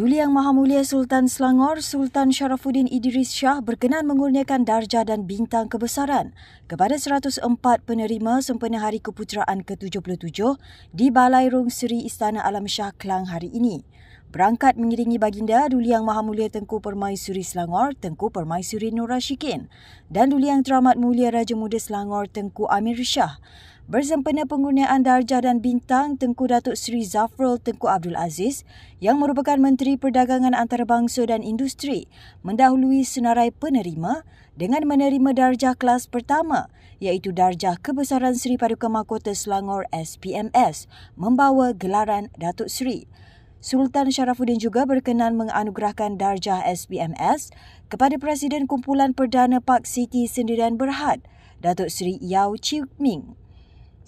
Duli Yang Maha Mulia Sultan Selangor Sultan Sharafuddin Idris Shah berkenan mengurniakan darjah dan bintang kebesaran kepada 104 penerima sempena Hari Keputeraan ke-77 di Balai Rung Seri Istana Alam Shah Kelang hari ini berangkat mengiringi baginda Duli Yang Maha Mulia Tengku Permaisuri Selangor Tengku Permaisuri Nur Rashikin dan Duli Yang Teramat Mulia Raja Muda Selangor Tengku Amir Shah bersempena penggunaan darjah dan bintang Tengku Datuk Seri Zafrul Tengku Abdul Aziz yang merupakan Menteri Perdagangan Antarabangsa dan Industri mendahului senarai penerima dengan menerima darjah kelas pertama iaitu darjah Kebesaran Seri Paduka Mahkota Selangor SPMS membawa gelaran Datuk Seri. Sultan Sharafuddin juga berkenan menganugerahkan darjah SBMS kepada Presiden Kumpulan Perdana Park City Sendirian Berhad, Datuk Seri Yao Chiu Ming.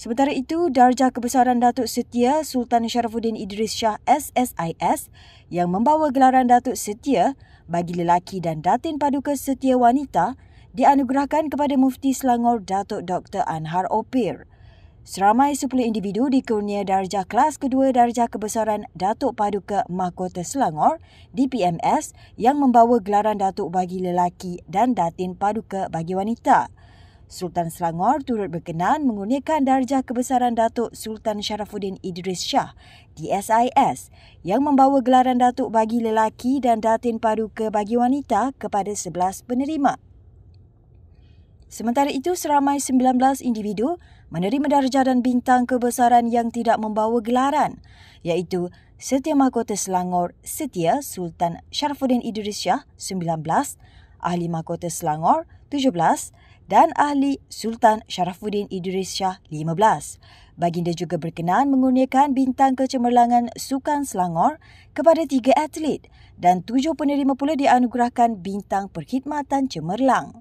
Sementara itu, darjah kebesaran Datuk Setia Sultan Sharafuddin Idris Shah SSIS yang membawa gelaran Datuk Setia bagi lelaki dan Datin Paduka Setia Wanita dianugerahkan kepada Mufti Selangor Datuk Dr. Anhar Opir. Seramai 10 individu dikurnia darjah kelas kedua darjah kebesaran Datuk Paduka Mahkota Selangor DPMS yang membawa gelaran Datuk bagi lelaki dan Datin Paduka bagi wanita. Sultan Selangor turut berkenan mengurniakan darjah kebesaran Datuk Sultan Sharafuddin Idris Shah DSIS yang membawa gelaran Datuk bagi lelaki dan Datin Paduka bagi wanita kepada 11 penerima. Sementara itu, seramai 19 individu menerima darjah dan bintang kebesaran yang tidak membawa gelaran iaitu Setia Mahkota Selangor Setia Sultan Sharafuddin Idris Shah 19, Ahli Mahkota Selangor 17 dan Ahli Sultan Sharafuddin Idris Shah 15. Baginda juga berkenan mengurniakan bintang kecemerlangan Sukan Selangor kepada tiga atlet dan tujuh penerima pula dianugerahkan bintang perkhidmatan cemerlang.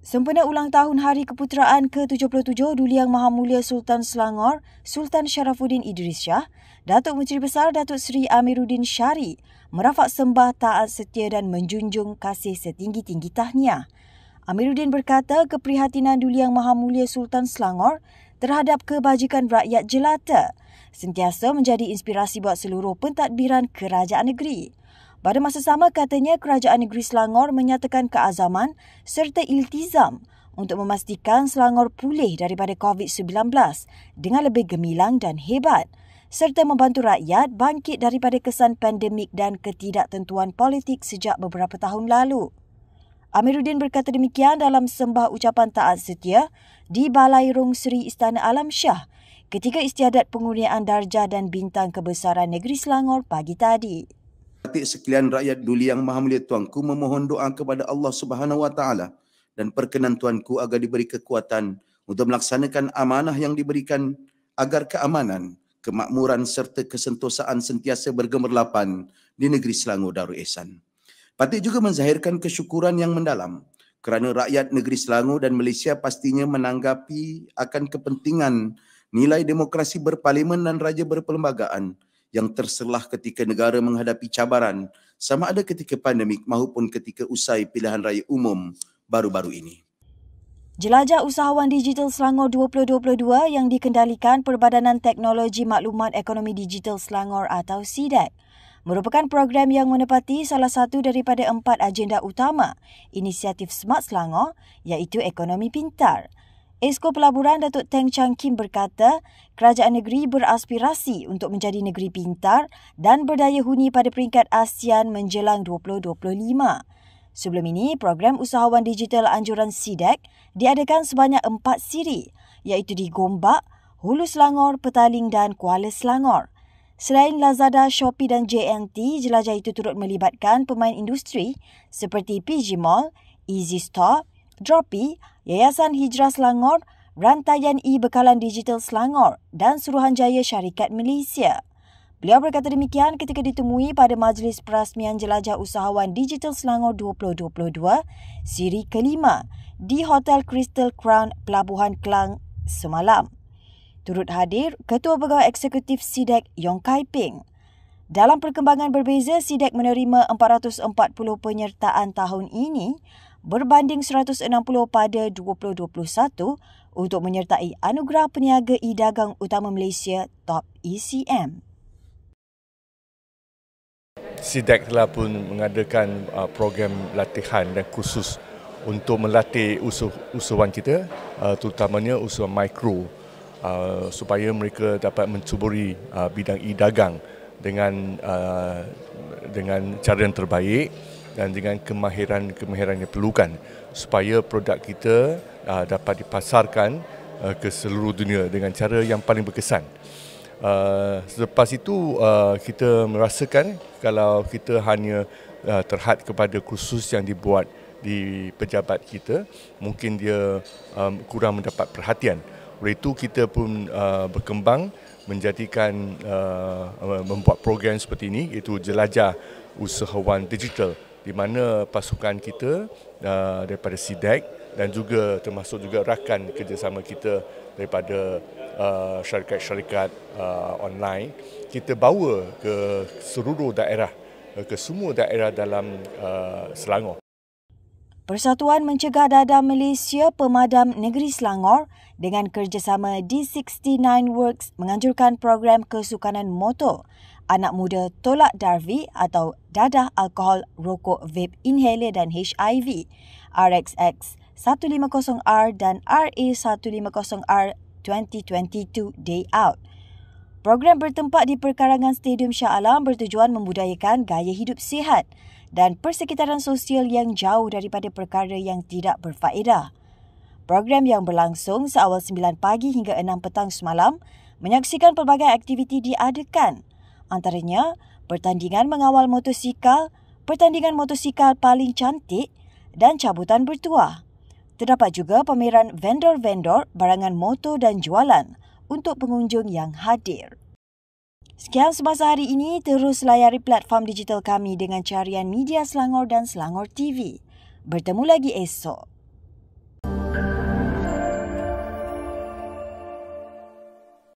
Sempena ulang tahun Hari Keputeraan ke-77 Duli Yang Maha Mulia Sultan Selangor, Sultan Sharafuddin Idris Shah, Datuk Menteri Besar Datuk Seri Amiruddin Syari merafak sembah taat setia dan menjunjung kasih setinggi-tinggi tahniah. Amiruddin berkata keprihatinan Duli Yang Maha Mulia Sultan Selangor terhadap kebajikan rakyat jelata sentiasa menjadi inspirasi buat seluruh pentadbiran kerajaan negeri. Pada masa sama katanya Kerajaan Negeri Selangor menyatakan keazaman serta iltizam untuk memastikan Selangor pulih daripada COVID-19 dengan lebih gemilang dan hebat serta membantu rakyat bangkit daripada kesan pandemik dan ketidaktentuan politik sejak beberapa tahun lalu. Amiruddin berkata demikian dalam sembah ucapan taat setia di Balai Rung Seri Istana Alam Shah ketika istiadat pengurniaan darjah dan bintang kebesaran Negeri Selangor pagi tadi. Hati sekalian rakyat duli yang maha mulia tuanku memohon doa kepada Allah Subhanahu wa taala dan perkenan tuanku agar diberi kekuatan untuk melaksanakan amanah yang diberikan agar keamanan, kemakmuran serta kesentosaan sentiasa bergemerlapan di negeri Selangor Darul Ehsan. Patik juga menzahirkan kesyukuran yang mendalam kerana rakyat negeri Selangor dan Malaysia pastinya menanggapi akan kepentingan nilai demokrasi berparlimen dan raja berperlembagaan yang terselah ketika negara menghadapi cabaran sama ada ketika pandemik maupun ketika usai pilihan raya umum baru-baru ini. Jelajah Usahawan Digital Selangor 2022 yang dikendalikan Perbadanan Teknologi Maklumat Ekonomi Digital Selangor atau Sidak, merupakan program yang menepati salah satu daripada empat agenda utama inisiatif Smart Selangor iaitu ekonomi pintar. Esko Pelaburan Datuk Teng Chang Kim berkata, kerajaan negeri beraspirasi untuk menjadi negeri pintar dan berdaya huni pada peringkat ASEAN menjelang 2025. Sebelum ini, program usahawan digital anjuran SIDEC diadakan sebanyak empat siri iaitu di Gombak, Hulu Selangor, Petaling dan Kuala Selangor. Selain Lazada, Shopee dan JNT, jelajah itu turut melibatkan pemain industri seperti PG Mall, Easy Store, Dropi, Yayasan Hijrah Selangor, Rantaian E-Bekalan Digital Selangor dan Suruhanjaya Syarikat Malaysia. Beliau berkata demikian ketika ditemui pada Majlis Perasmian Jelajah Usahawan Digital Selangor 2022, siri kelima di Hotel Crystal Crown Pelabuhan Kelang semalam. Turut hadir Ketua Pegawai Eksekutif SIDEC Yong Kai Ping. Dalam perkembangan berbeza, SIDEC menerima 440 penyertaan tahun ini berbanding 160 pada 2021 untuk menyertai anugerah peniaga e-dagang utama Malaysia Top ECM. SIDEC telah pun mengadakan uh, program latihan dan khusus untuk melatih usuh, usuhan kita uh, terutamanya usuhan mikro uh, supaya mereka dapat mencuburi bidang e-dagang dengan dengan cara yang terbaik dan dengan kemahiran-kemahiran yang perlukan supaya produk kita uh, dapat dipasarkan uh, ke seluruh dunia dengan cara yang paling berkesan. Uh, selepas itu uh, kita merasakan kalau kita hanya uh, terhad kepada kursus yang dibuat di pejabat kita mungkin dia um, kurang mendapat perhatian. Oleh itu kita pun uh, berkembang menjadikan uh, membuat program seperti ini iaitu jelajah usahawan digital di mana pasukan kita uh, daripada SIDEC dan juga termasuk juga rakan kerjasama kita daripada uh, syarikat-syarikat uh, online kita bawa ke seluruh daerah uh, ke semua daerah dalam uh, Selangor. Persatuan Mencegah Dadah Malaysia Pemadam Negeri Selangor dengan kerjasama D69 Works menganjurkan program kesukanan motor anak muda tolak Darvi atau dadah alkohol rokok vape inhaler dan HIV. RXX 150R dan RA150R 2022 Day Out. Program bertempat di perkarangan Stadium Shah Alam bertujuan membudayakan gaya hidup sihat dan persekitaran sosial yang jauh daripada perkara yang tidak berfaedah. Program yang berlangsung seawal 9 pagi hingga 6 petang semalam menyaksikan pelbagai aktiviti diadakan – antaranya pertandingan mengawal motosikal, pertandingan motosikal paling cantik dan cabutan bertuah. Terdapat juga pameran vendor-vendor barangan motor dan jualan untuk pengunjung yang hadir. Sekian semasa hari ini, terus layari platform digital kami dengan carian Media Selangor dan Selangor TV. Bertemu lagi esok.